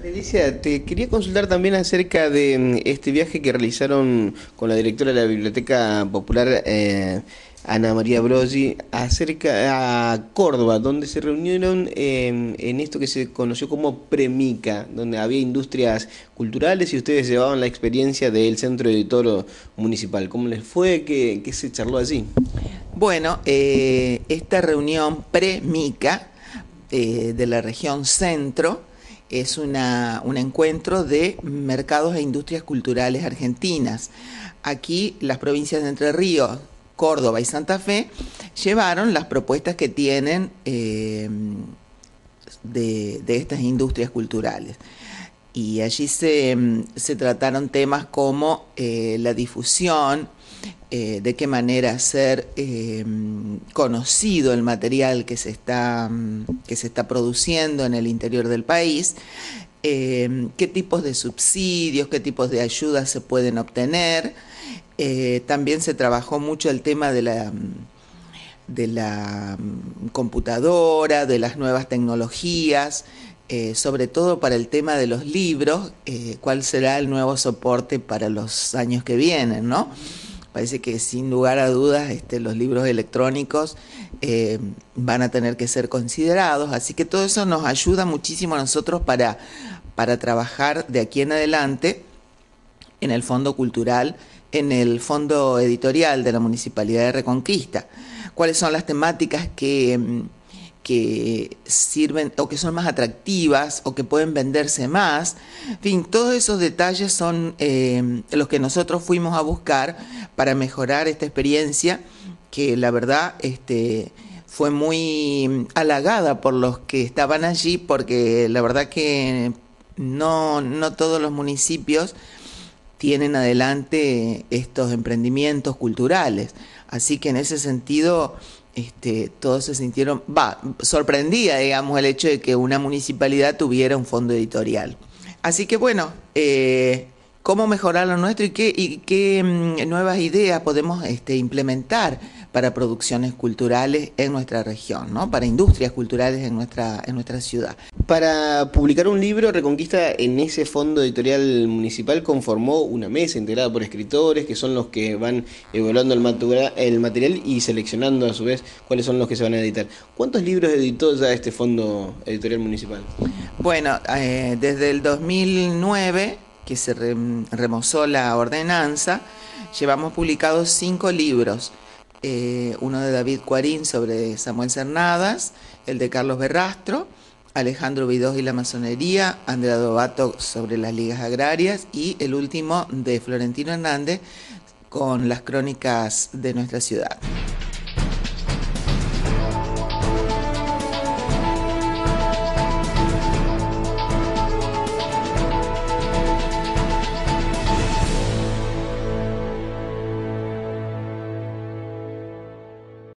Felicia, te quería consultar también acerca de mm, este viaje que realizaron con la directora de la Biblioteca Popular, eh, Ana María Brogi acerca a Córdoba, donde se reunieron em, en esto que se conoció como Premica, donde había industrias culturales y ustedes llevaban la experiencia del Centro Editor Municipal. ¿Cómo les fue? ¿Qué, se charló allí? Bueno, eh, esta reunión Premica eh, de la región centro, es un encuentro de mercados e industrias culturales argentinas. Aquí las provincias de Entre Ríos, Córdoba y Santa Fe llevaron las propuestas que tienen eh, de, estas industrias culturales. Y allí se, trataron temas como eh, la difusión, eh, de qué manera hacer eh, conocido el material mm, que se, está, produciendo en el interior del país, eh, qué tipos de subsidios, qué tipos de ayudas se pueden obtener. también se trabajó mucho el tema de la mm, mm, computadora, de las nuevas tecnologías, sobre todo para el tema de los libros, cuál será el nuevo soporte para los años que vienen, ¿no? Parece que sin lugar a dudas este, los libros electrónicos eh, van a tener que ser considerados, así que todo eso nos ayuda muchísimo a nosotros para, para trabajar de aquí en adelante en el Fondo Cultural, en el Fondo Editorial de la Municipalidad de Reconquista. ¿Cuáles son las temáticas que mm, que sirven o que son más atractivas o que pueden venderse más. En fin, todos esos detalles son eh, los que nosotros fuimos a buscar para mejorar esta experiencia que la verdad este, fue muy halagada por los que estaban allí porque la verdad que no, no todos los municipios tienen adelante estos emprendimientos culturales. Así que en ese sentido, este, todos se sintieron, va, sorprendida, digamos, el hecho de que una municipalidad tuviera un fondo editorial. Así que bueno, eh, ¿cómo mejorar lo nuestro y qué, qué mm, nuevas ideas podemos este, implementar? para producciones culturales en nuestra región, ¿no? para industrias culturales en nuestra, en nuestra ciudad. Para publicar un libro, Reconquista en ese fondo editorial municipal conformó una mesa integrada por escritores que son los que van evaluando el, material y seleccionando a su vez cuáles son los que se van a editar. ¿Cuántos libros editó ya este fondo editorial municipal? Bueno, eh, desde el 2009 que se remozó la ordenanza, llevamos publicados cinco libros. Eh, uno de David Cuarín sobre Samuel Cernadas, el de Carlos Berrastro, Alejandro Vidós y la masonería, Andrea Dovato sobre las ligas agrarias y el último de Florentino Hernández con las crónicas de nuestra ciudad.